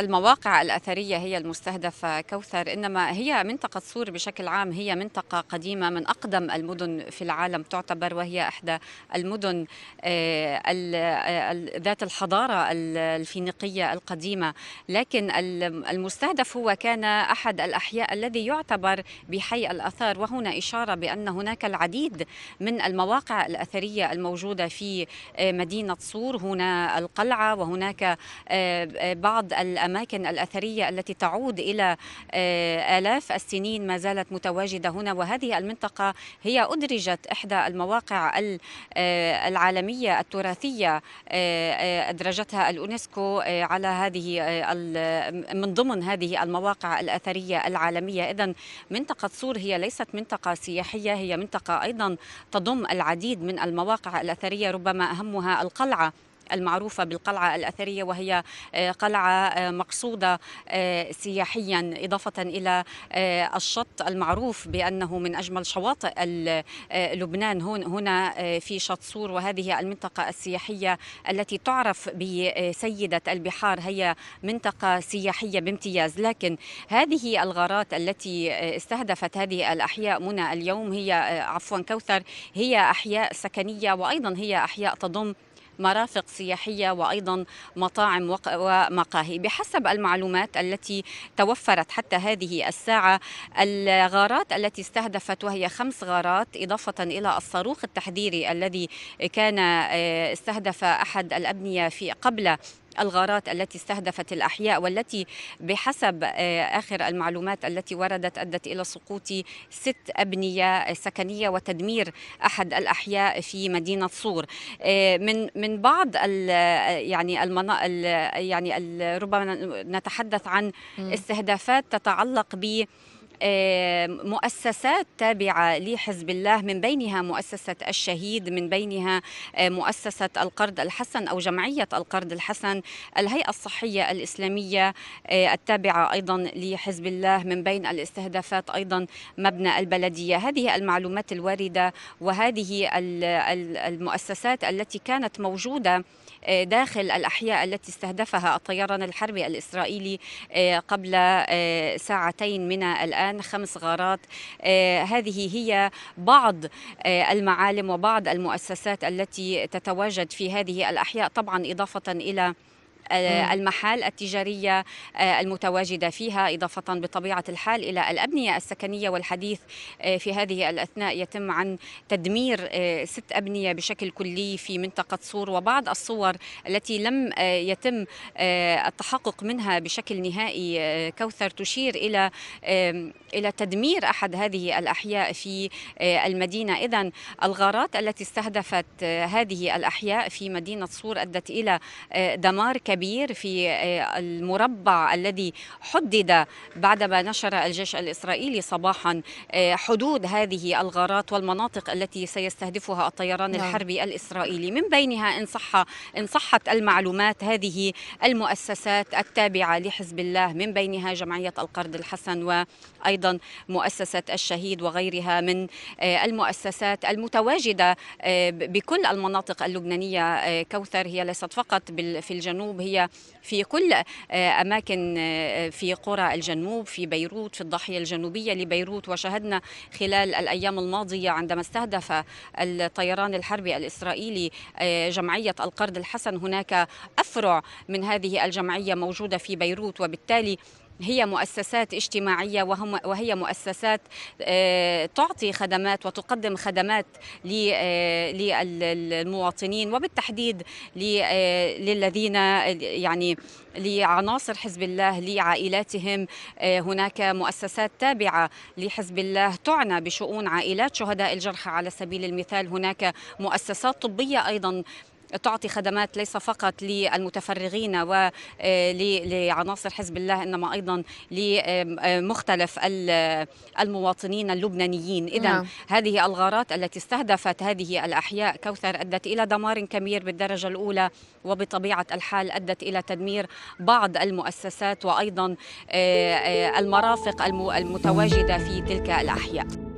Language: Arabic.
المواقع الأثرية هي المستهدفة كوثر إنما هي منطقة سور بشكل عام هي منطقة قديمة من أقدم المدن في العالم تعتبر وهي إحدى المدن آه، آه، ذات الحضارة الفينيقية القديمة لكن المستهدف هو كان أحد الأحياء الذي يعتبر بحي الأثار وهنا إشارة بأن هناك العديد من المواقع الأثرية الموجودة في آه، مدينة سور هنا القلعة وهناك بعض الأماكن الأثرية التي تعود إلى آه، آلاف السنين ما زالت متواجدة هنا وهذه المنطقة هي أدرجت إحدى المواقع آه، العالمية التراثية آه، أدرجتها اليونسكو على هذه من ضمن هذه المواقع الأثرية العالمية إذا منطقة سور هي ليست منطقة سياحية هي منطقة أيضا تضم العديد من المواقع الأثرية ربما أهمها القلعة المعروفة بالقلعة الأثرية وهي آه، قلعة آه، مقصودة آه، سياحيا إضافة إلى الشط المعروف بأنه من أجمل شواطئ لبنان هنا في شط سور وهذه المنطقة السياحية التي تعرف بسيدة البحار هي منطقة سياحية بامتياز لكن هذه الغارات التي استهدفت هذه الأحياء منى اليوم هي عفوا كوثر هي أحياء سكنية وأيضا هي أحياء تضم مرافق سياحية وأيضا مطاعم ومقاهي بحسب المعلومات التي توفرت حتى هذه الساعة الغارات التي استهدفت وهي خمس غارات إضافة إلى الصاروخ التحذيري الذي كان آه، استهدف أحد الأبنية في قبل الغارات التي استهدفت الأحياء والتي بحسب آه، آخر المعلومات التي وردت أدت إلى سقوط ست أبنية سكنية وتدمير أحد الأحياء في مدينة صور آه، من من بعض يعني المنا يعني ربما نتحدث عن استهدافات تتعلق ب مؤسسات تابعة لحزب الله من بينها مؤسسة الشهيد من بينها مؤسسة القرض الحسن أو جمعية القرض الحسن الهيئة الصحية الإسلامية التابعة أيضا لحزب الله من بين الاستهدافات أيضا مبنى البلدية هذه المعلومات الواردة وهذه المؤسسات التي كانت موجودة داخل الأحياء التي استهدفها الطيران الحربي الإسرائيلي قبل ساعتين من الآن الآن خمس غارات آه، هذه هي بعض آه، المعالم وبعض المؤسسات التي تتواجد في هذه الأحياء طبعا إضافة إلى آه، المحال التجارية آه، المتواجدة فيها إضافة بطبيعة الحال إلى الأبنية السكنية والحديث آه، في هذه الأثناء يتم عن تدمير ست أبنية بشكل كلي في منطقة صور وبعض الصور التي لم يتم التحقق منها بشكل نهائي كوثر تشير إلى إلى تدمير أحد هذه الأحياء في المدينة إذا الغارات التي استهدفت هذه الأحياء في مدينة صور أدت إلى دمار كبير في آه، المربع الذي حدد بعدما نشر الجيش الإسرائيلي صباحا آه، حدود هذه الغارات والمناطق التي سيستهدفها الطيران نعم. الحربي الإسرائيلي من بينها إن, صح إن صحت المعلومات هذه المؤسسات التابعة لحزب الله من بينها جمعية القرض الحسن وأيضا مؤسسة الشهيد وغيرها من آه، المؤسسات المتواجدة بكل المناطق اللبنانية كوثر هي ليست فقط في الجنوب هي في كل آه، أماكن آه، في قرى الجنوب في بيروت في الضاحية الجنوبية لبيروت وشهدنا خلال الأيام الماضية عندما استهدف الطيران الحربي الإسرائيلي آه، جمعية القرد الحسن هناك أفرع من هذه الجمعية موجودة في بيروت وبالتالي هي مؤسسات اجتماعية وهم وهي مؤسسات آه، تعطي خدمات وتقدم خدمات آه، للمواطنين وبالتحديد آه، للذين يعني لعناصر حزب الله لعائلاتهم هناك مؤسسات تابعة لحزب الله تعنى بشؤون عائلات شهداء الجرحى على سبيل المثال هناك مؤسسات طبية أيضا تعطي خدمات ليس فقط للمتفرغين ولعناصر آه، حزب الله انما ايضا لمختلف المواطنين اللبنانيين اذا نعم. هذه الغارات التي استهدفت هذه الاحياء كوثر ادت الى دمار كبير بالدرجه الاولى وبطبيعه الحال ادت الى تدمير بعض المؤسسات وايضا آه، آه، المرافق المتواجده في تلك الاحياء